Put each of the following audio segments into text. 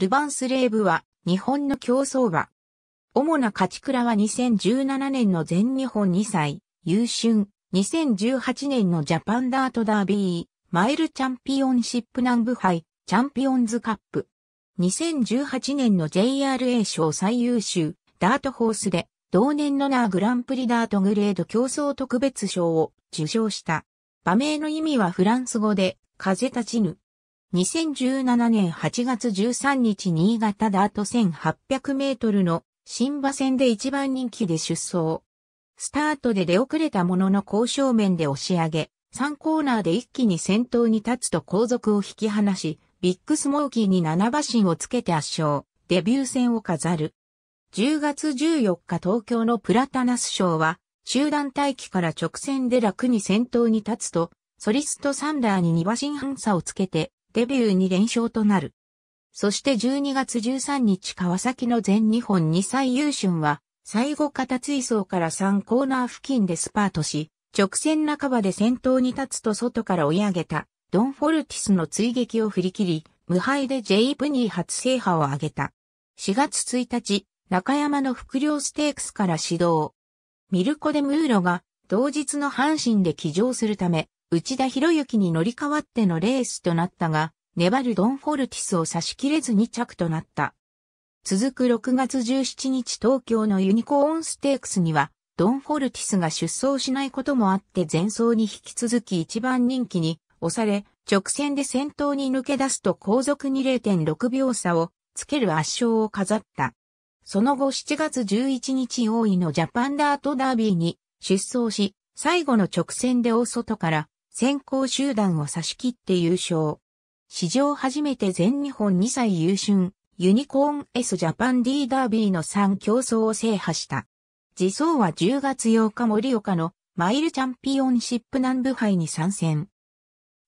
ルバンスレーブは日本の競争馬。主な勝ち倉は2017年の全日本2歳、優春、2018年のジャパンダートダービー、マイルチャンピオンシップ南部杯、チャンピオンズカップ。2018年の JRA 賞最優秀、ダートホースで、同年のナーグランプリダートグレード競争特別賞を受賞した。馬名の意味はフランス語で、風立ちぬ。2017年8月13日新潟ダート1800メートルの新馬戦で一番人気で出走。スタートで出遅れたものの交渉面で押し上げ、3コーナーで一気に先頭に立つと後続を引き離し、ビッグスモーキーに7馬身をつけて圧勝、デビュー戦を飾る。10月14日東京のプラタナス賞は、集団待機から直線で楽に先頭に立つと、ソリストサンダーに2馬身半差をつけて、デビューに連勝となる。そして12月13日川崎の全日本2歳優春は、最後片追走から3コーナー付近でスパートし、直線半ばで先頭に立つと外から追い上げた、ドン・フォルティスの追撃を振り切り、無敗で J ブニー初制覇を挙げた。4月1日、中山の副領ステークスから始動。ミルコ・デ・ムーロが、同日の阪神で起乗するため、内田博之に乗り換わってのレースとなったが、粘るドン・フォルティスを差し切れず2着となった。続く6月17日東京のユニコーンステークスには、ドン・フォルティスが出走しないこともあって前走に引き続き一番人気に押され、直線で先頭に抜け出すと後続に0.6秒差をつける圧勝を飾った。その後7月11日大井のジャパンダートダービーに出走し、最後の直線で大外から先行集団を差し切って優勝。史上初めて全日本2歳優春、ユニコーン S ジャパン D ダービーの3競争を制覇した。次走は10月8日盛岡のマイルチャンピオンシップ南部杯に参戦。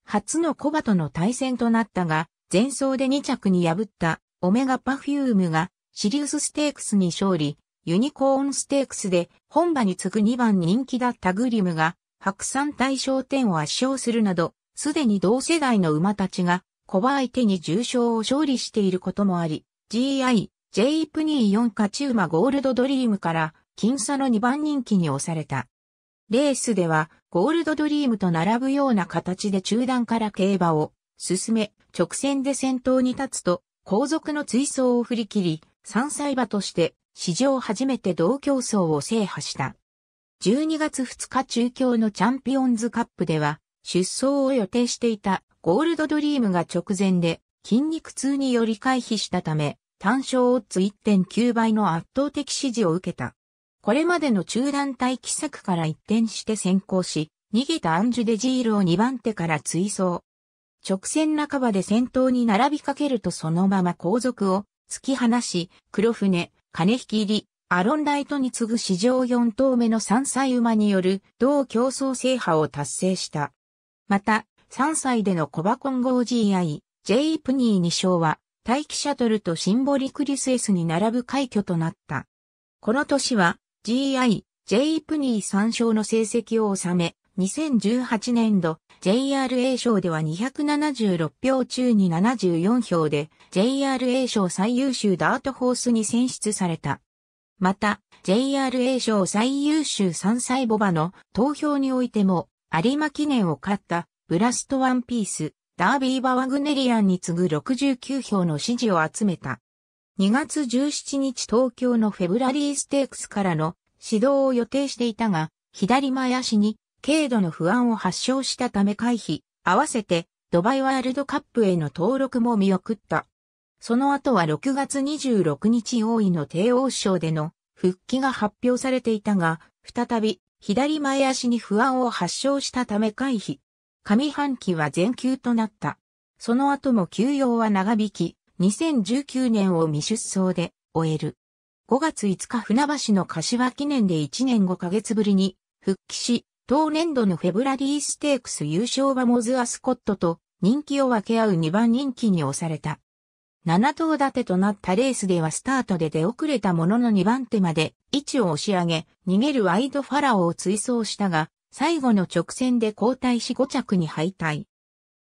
初のコバとの対戦となったが、前走で2着に破ったオメガパフュームがシリウスステークスに勝利、ユニコーンステークスで本場に次ぐ2番人気だったグリムが白山大将天を圧勝するなど、すでに同世代の馬たちが、小馬相手に重賞を勝利していることもあり、GI、J プニー4勝ち馬ゴールドドリームから、僅差の2番人気に押された。レースでは、ゴールドドリームと並ぶような形で中段から競馬を進め、直線で先頭に立つと、後続の追走を振り切り、3歳馬として、史上初めて同競争を制覇した。12月2日中京のチャンピオンズカップでは、出走を予定していたゴールドドリームが直前で筋肉痛により回避したため、単勝オッズ1.9倍の圧倒的支持を受けた。これまでの中団体奇策から一転して先行し、逃げたアンジュデジールを2番手から追走。直線半ばで先頭に並びかけるとそのまま後続を突き放し、黒船、金引き入り、アロンライトに次ぐ史上4頭目の3歳馬による同競争制覇を達成した。また、3歳でのコバコンゴ GI、J プニー2勝は、待機シャトルとシンボリクリスエスに並ぶ快挙となった。この年は、GI、J プニー3勝の成績を収め、2018年度 JRA 賞では276票中に74票で JRA 賞最優秀ダートホースに選出された。また、JRA 賞最優秀三歳ボバの投票においても、有馬記念を勝った、ブラストワンピース、ダービーバワグネリアンに次ぐ69票の支持を集めた。2月17日東京のフェブラリーステークスからの指導を予定していたが、左前足に軽度の不安を発症したため回避、合わせてドバイワールドカップへの登録も見送った。その後は6月26日王位の帝王賞での復帰が発表されていたが、再び左前足に不安を発症したため回避。上半期は全休となった。その後も休養は長引き、2019年を未出走で終える。5月5日船橋の柏記念で1年5ヶ月ぶりに復帰し、当年度のフェブラリーステークス優勝はモズアスコットと人気を分け合う2番人気に押された。7頭立てとなったレースではスタートで出遅れたものの2番手まで位置を押し上げ、逃げるワイドファラオを追走したが、最後の直線で交代し5着に敗退。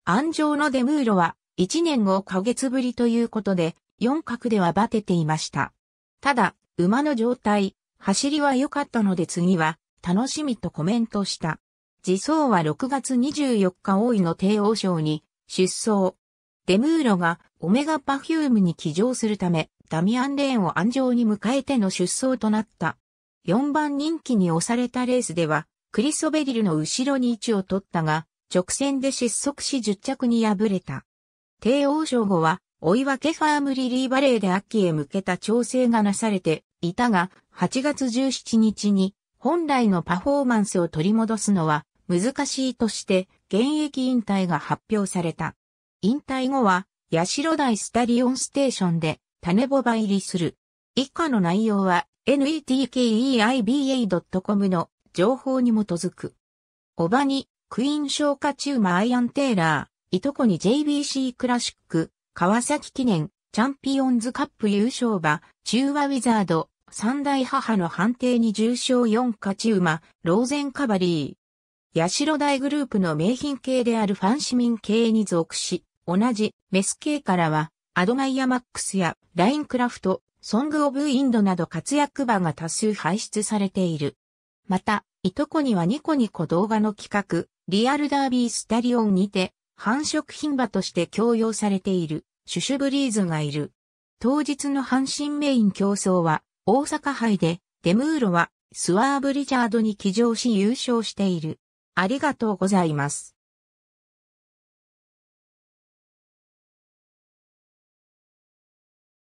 安城のデムーロは1年後ヶ月ぶりということで、4角ではバテていました。ただ、馬の状態、走りは良かったので次は楽しみとコメントした。自走は6月24日大井の帝王賞に出走。デムーロがオメガパフュームに騎乗するため、ダミアン・レーンを安城に迎えての出走となった。4番人気に押されたレースでは、クリソベリルの後ろに位置を取ったが、直線で失速し10着に敗れた。帝王賞後は、追い分けファームリリーバレーで秋へ向けた調整がなされていたが、8月17日に本来のパフォーマンスを取り戻すのは難しいとして現役引退が発表された。引退後は、八代台スタリオンステーションで、種ボバ入りする。以下の内容は、netkeiba.com の情報に基づく。おばに、クイーン消化ーマアイアン・テーラー、いとこに JBC クラシック、川崎記念、チャンピオンズカップ優勝馬、中和ウィザード、三大母の判定に重賞4勝ー馬、ローゼンカバリー。八代大グループの名品系であるファン市民系に属し、同じメス系からは、アドマイアマックスやラインクラフト、ソングオブインドなど活躍場が多数排出されている。また、いとこにはニコニコ動画の企画、リアルダービースタリオンにて、繁殖品馬として供用されている、シュシュブリーズがいる。当日の阪神メイン競争は、大阪杯で、デムーロは、スワーブリチャードに騎乗し優勝している。ありがとうございます。